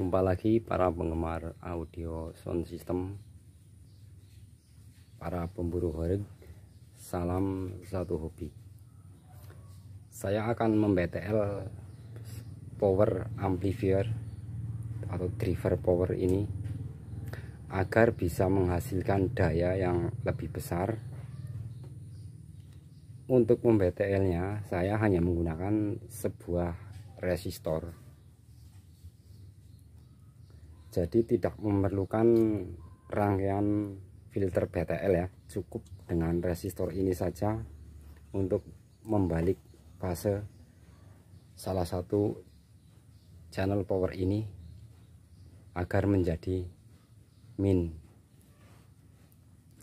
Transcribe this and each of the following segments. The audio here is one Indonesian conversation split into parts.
Jumpa lagi para penggemar audio sound system Para pemburu horeg Salam satu hobi Saya akan memBTL power amplifier Atau driver power ini Agar bisa menghasilkan daya yang lebih besar Untuk memBTL saya hanya menggunakan sebuah resistor jadi tidak memerlukan rangkaian filter BTL ya cukup dengan resistor ini saja untuk membalik fase salah satu channel power ini agar menjadi min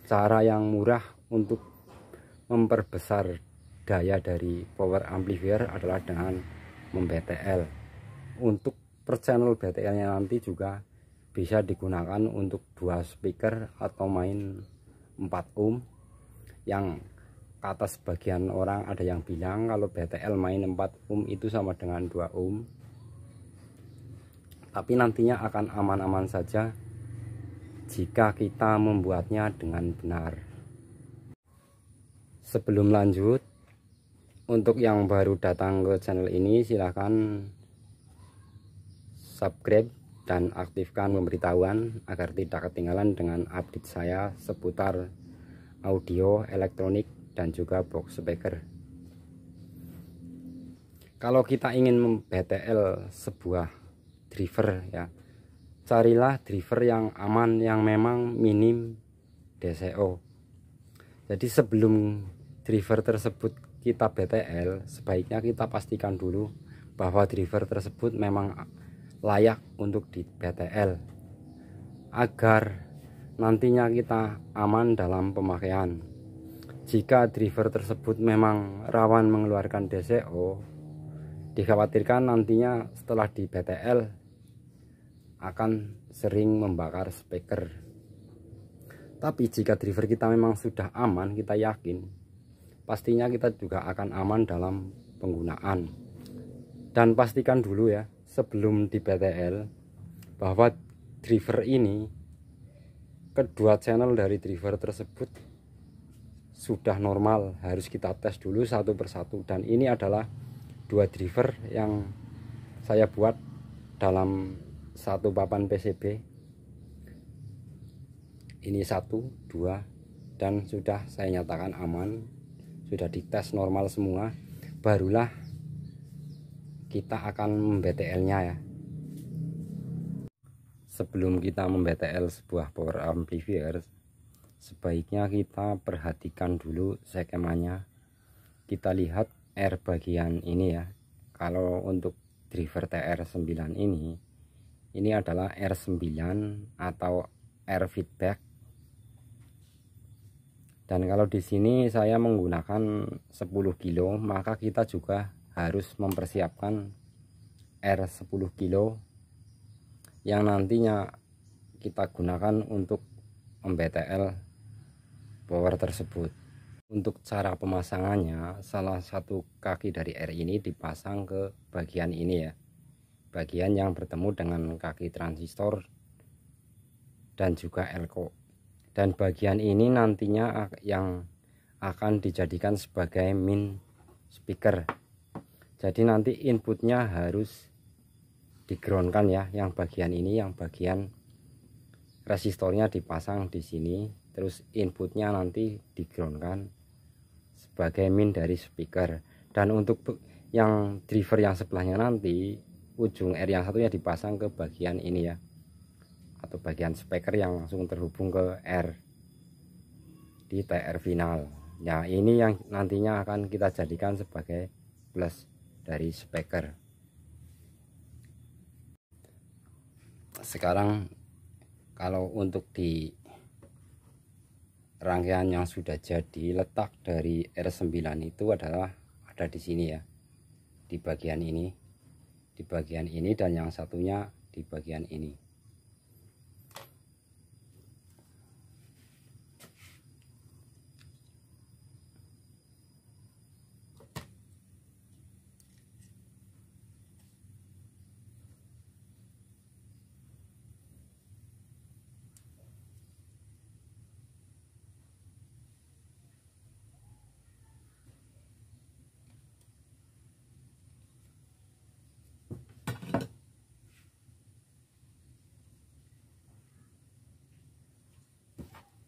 cara yang murah untuk memperbesar daya dari power amplifier adalah dengan mem BTL untuk per channel BTL nya nanti juga bisa digunakan untuk dua speaker atau main 4 ohm yang atas bagian orang ada yang bilang kalau BTL main 4 ohm itu sama dengan 2 ohm tapi nantinya akan aman-aman saja jika kita membuatnya dengan benar sebelum lanjut untuk yang baru datang ke channel ini silahkan subscribe dan aktifkan pemberitahuan agar tidak ketinggalan dengan update saya seputar audio, elektronik, dan juga box speaker. Kalau kita ingin BTL sebuah driver ya, carilah driver yang aman yang memang minim DCO. Jadi sebelum driver tersebut kita BTL, sebaiknya kita pastikan dulu bahwa driver tersebut memang layak untuk di PTL agar nantinya kita aman dalam pemakaian. Jika driver tersebut memang rawan mengeluarkan DCO, dikhawatirkan nantinya setelah di BTL akan sering membakar speaker. Tapi jika driver kita memang sudah aman, kita yakin, pastinya kita juga akan aman dalam penggunaan. Dan pastikan dulu ya, sebelum di PTL bahwa driver ini kedua channel dari driver tersebut sudah normal harus kita tes dulu satu persatu dan ini adalah dua driver yang saya buat dalam satu papan PCB ini satu dua dan sudah saya nyatakan aman sudah dites normal semua barulah kita akan memBTL-nya ya. Sebelum kita memBTL sebuah power amplifier, sebaiknya kita perhatikan dulu skemanya. Kita lihat R bagian ini ya. Kalau untuk driver TR9 ini, ini adalah R9 atau R feedback dan kalau di sini saya menggunakan 10 kilo maka kita juga harus mempersiapkan R10 kilo yang nantinya kita gunakan untuk MBTL power tersebut untuk cara pemasangannya salah satu kaki dari R ini dipasang ke bagian ini ya bagian yang bertemu dengan kaki transistor dan juga elko dan bagian ini nantinya yang akan dijadikan sebagai min speaker jadi nanti inputnya harus digroundkan ya yang bagian ini yang bagian resistornya dipasang di sini terus inputnya nanti digroundkan sebagai min dari speaker dan untuk yang driver yang sebelahnya nanti ujung R yang satunya dipasang ke bagian ini ya atau bagian speaker yang langsung terhubung ke R di TR final ya ini yang nantinya akan kita jadikan sebagai plus dari speaker sekarang kalau untuk di rangkaian yang sudah jadi letak dari R9 itu adalah ada di sini ya di bagian ini di bagian ini dan yang satunya di bagian ini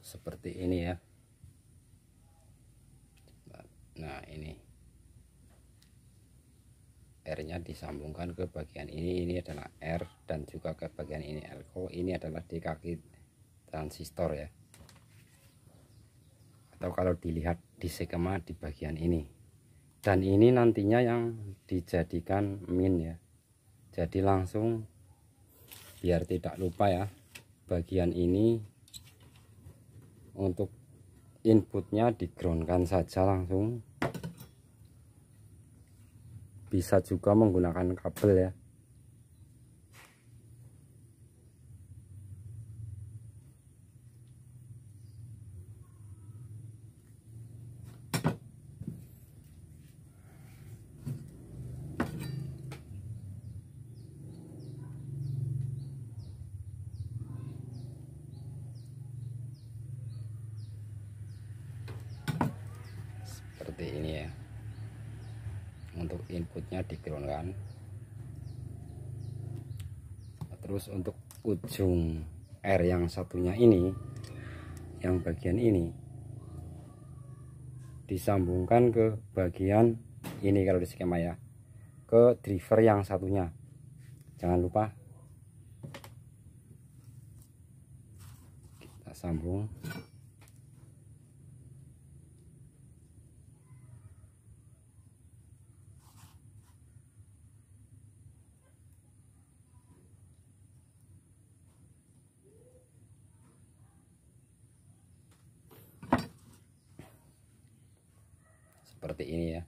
seperti ini ya nah ini R nya disambungkan ke bagian ini ini adalah R dan juga ke bagian ini elko ini adalah di kaki transistor ya atau kalau dilihat di skema di bagian ini dan ini nantinya yang dijadikan min ya jadi langsung biar tidak lupa ya bagian ini untuk inputnya digroundkan saja langsung bisa juga menggunakan kabel ya berikutnya kan terus untuk ujung R yang satunya ini yang bagian ini disambungkan ke bagian ini kalau di skema ya ke driver yang satunya jangan lupa kita sambung seperti ini ya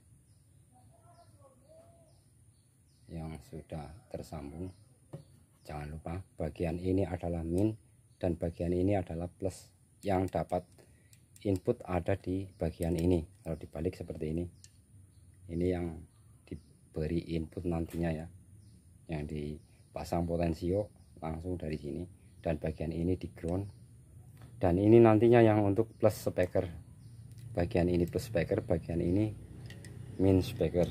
yang sudah tersambung jangan lupa bagian ini adalah min dan bagian ini adalah plus yang dapat input ada di bagian ini kalau dibalik seperti ini ini yang diberi input nantinya ya yang dipasang potensio langsung dari sini dan bagian ini di ground dan ini nantinya yang untuk plus speaker bagian ini plus speaker bagian ini min speaker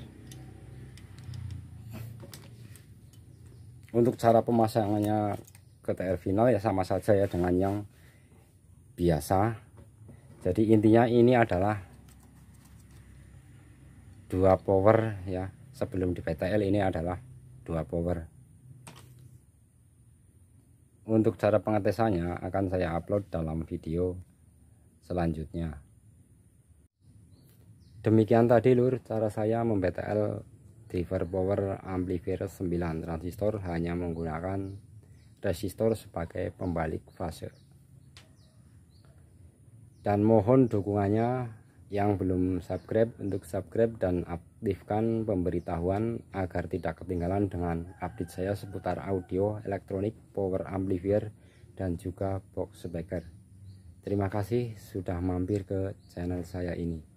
untuk cara pemasangannya ke TR final ya sama saja ya dengan yang biasa jadi intinya ini adalah dua power ya sebelum di PTL ini adalah dua power untuk cara pengetesannya akan saya upload dalam video selanjutnya Demikian tadi lur cara saya memBTL driver power amplifier 9 transistor hanya menggunakan resistor sebagai pembalik fase. Dan mohon dukungannya yang belum subscribe untuk subscribe dan aktifkan pemberitahuan agar tidak ketinggalan dengan update saya seputar audio, elektronik, power amplifier, dan juga box speaker. Terima kasih sudah mampir ke channel saya ini.